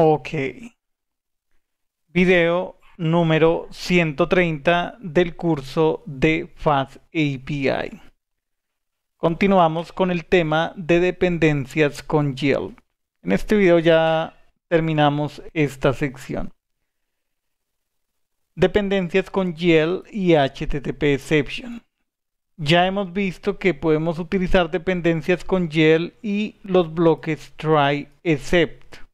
Ok. Video número 130 del curso de Fast API. Continuamos con el tema de dependencias con Yield. En este video ya terminamos esta sección. Dependencias con Yield y HTTP Exception. Ya hemos visto que podemos utilizar dependencias con Yield y los bloques try except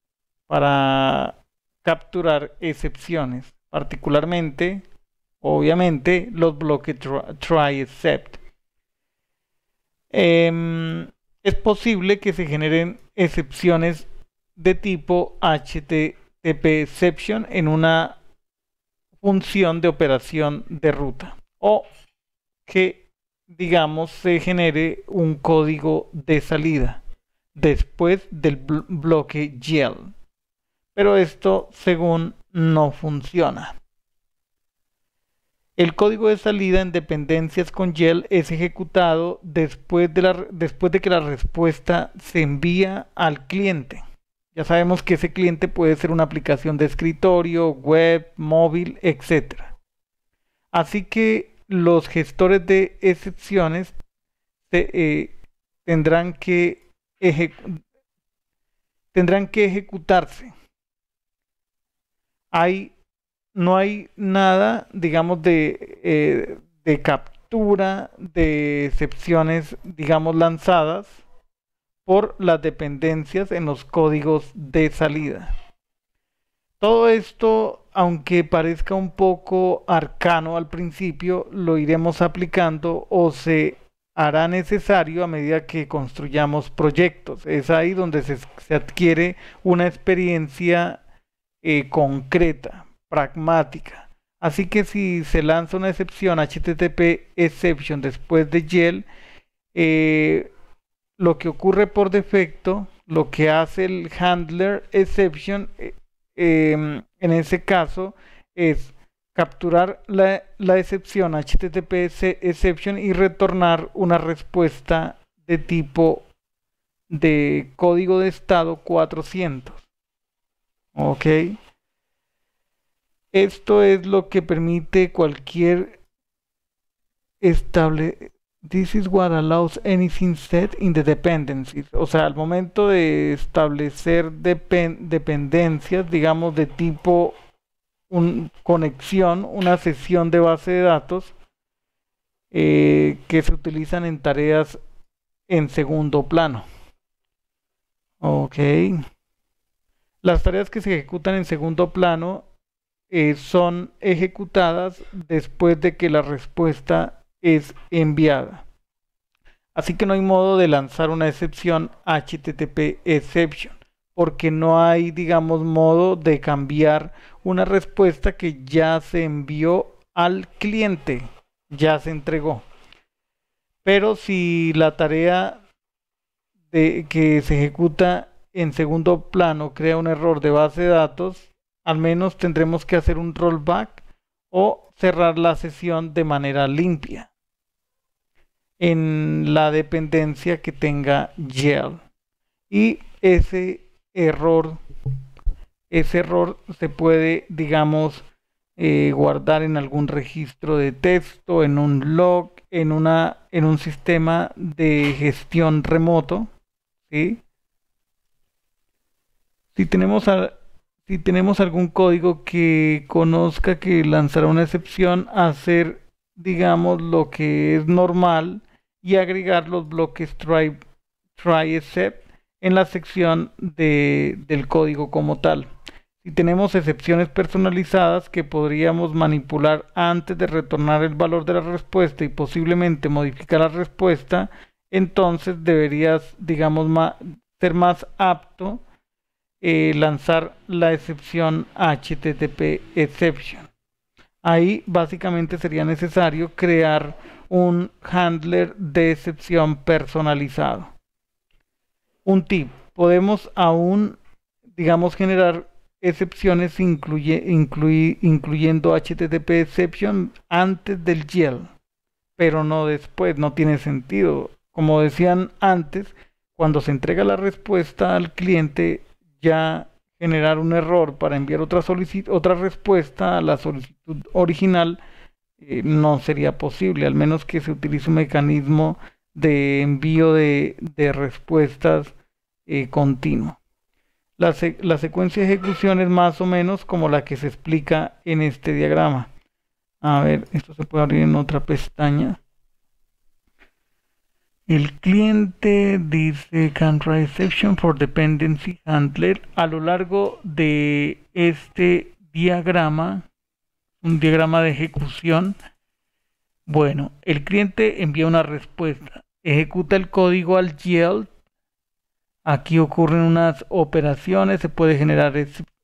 para capturar excepciones, particularmente, obviamente, los bloques try, except. Em, es posible que se generen excepciones de tipo HTTP exception en una función de operación de ruta o que digamos se genere un código de salida después del bloque YELL pero esto según no funciona. El código de salida en dependencias con Yell es ejecutado después de, que la respuesta se envía al cliente. Ya sabemos que ese cliente puede ser una aplicación de escritorio, web, móvil, etc. Así que los gestores de excepciones eh, tendrán que ejecutarse no hay nada, digamos, eh, de, captura de excepciones, digamos, lanzadas por las dependencias en los códigos de salida. Todo esto, aunque parezca un poco arcano al principio, lo iremos aplicando o se hará necesario a medida que construyamos proyectos. Es ahí donde se, se adquiere una experiencia eh, concreta, pragmática. Así que si se lanza una excepción HTTP exception después de YEL, eh, lo que ocurre por defecto, lo que hace el handler exception eh, em, en ese caso es capturar la, la excepción HTTP exception y retornar una respuesta de tipo de código de estado 400. ¿Ok? Esto es lo que permite cualquier estable. This is what allows anything set in the dependencies. O sea, al momento de establecer dependencias, digamos, de tipo un conexión, una sesión de base de datos eh, que se utilizan en tareas en segundo plano. Ok. Las tareas que se ejecutan en segundo plano eh, son ejecutadas después de que la respuesta es enviada. Así que no hay modo de lanzar una excepción HTTP exception, porque no hay, digamos, modo de cambiar una respuesta que ya se envió al cliente, ya se entregó. Pero si la tarea que se ejecuta en segundo plano crea un error de base de datos, al menos tendremos que hacer un rollback o cerrar la sesión de manera limpia en la dependencia que tenga Yell. Y ese error, ese error se puede, digamos, eh, guardar en algún registro de texto, en un log, en, una, en un sistema de gestión remoto, ¿sí? Si tenemos, algún código que conozca que lanzará una excepción, hacer, digamos, lo que es normal y agregar los bloques try, except en la sección de, del código como tal. Si tenemos excepciones personalizadas que podríamos manipular antes de retornar el valor de la respuesta y posiblemente modificar la respuesta, entonces deberías, digamos, ser más apto eh, lanzar la excepción HTTP exception. Ahí básicamente sería necesario crear un handler de excepción personalizado. Un tip, podemos aún, digamos, generar excepciones incluyendo HTTP exception antes del YEL, pero no después, no tiene sentido. Como decían antes, cuando se entrega la respuesta al cliente, ya generar un error para enviar otra, otra respuesta a la solicitud original eh, no sería posible, al menos que se utilice un mecanismo de envío de, respuestas eh, continuo. la, secuencia de ejecución es más o menos como la que se explica en este diagrama. A ver, esto se puede abrir en otra pestaña. El cliente dice can exception for dependency handler a lo largo de este diagrama, un diagrama de ejecución. Bueno, el cliente envía una respuesta, ejecuta el código al yield. Aquí ocurren unas operaciones, se puede generar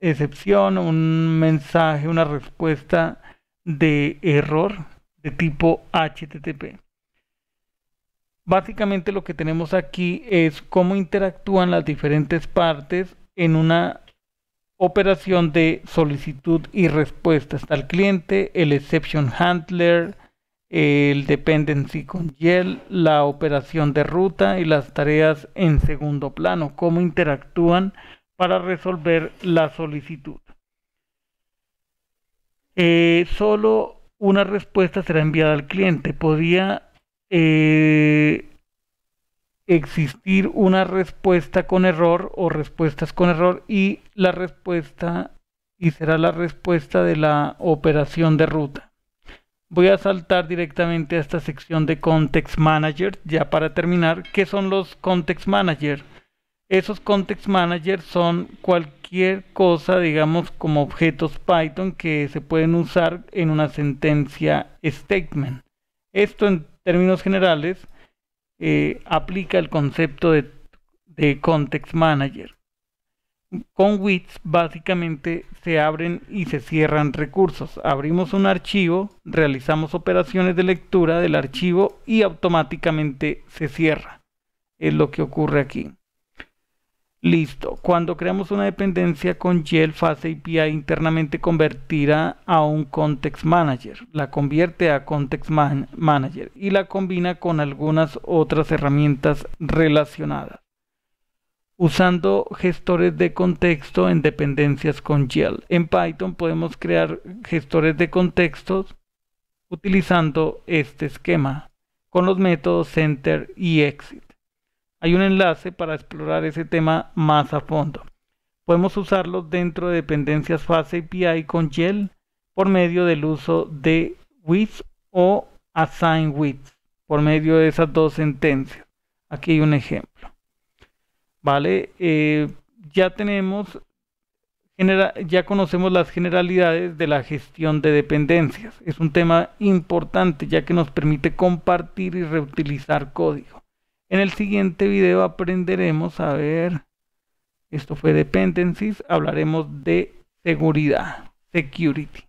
excepción, un mensaje, una respuesta de error de tipo HTTP básicamente lo que tenemos aquí es cómo interactúan las diferentes partes en una operación de solicitud y respuesta. Está el cliente, el exception handler, el dependency con YEL, la operación de ruta y las tareas en segundo plano, cómo interactúan para resolver la solicitud. Eh, solo una respuesta será enviada al cliente. Podría eh, existir una respuesta con error o respuestas con error y la respuesta y será la respuesta de la operación de ruta. Voy a saltar directamente a esta sección de Context Manager ya para terminar. ¿Qué son los Context Manager? Esos Context managers son cualquier cosa, digamos, como objetos Python que se pueden usar en una sentencia statement. Esto en términos generales, eh, aplica el concepto de, de context manager. Con WITS básicamente se abren y se cierran recursos. Abrimos un archivo, realizamos operaciones de lectura del archivo y automáticamente se cierra. Es lo que ocurre aquí. Listo. Cuando creamos una dependencia con Yelp Fase API internamente convertirá a un Context Manager. La convierte a Context Manager y la combina con algunas otras herramientas relacionadas. Usando gestores de contexto en dependencias con Yelp. En Python podemos crear gestores de contextos utilizando este esquema con los métodos Enter y Exit. Hay un enlace para explorar ese tema más a fondo. Podemos usarlo dentro de dependencias fase API con gel por medio del uso de with o assign with, por medio de esas dos sentencias. Aquí hay un ejemplo. Vale, eh, ya tenemos ya conocemos las generalidades de la gestión de dependencias. Es un tema importante ya que nos permite compartir y reutilizar código. En el siguiente video aprenderemos a ver, esto fue dependencies, hablaremos de seguridad, security.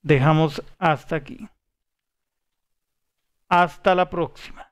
Dejamos hasta aquí. Hasta la próxima.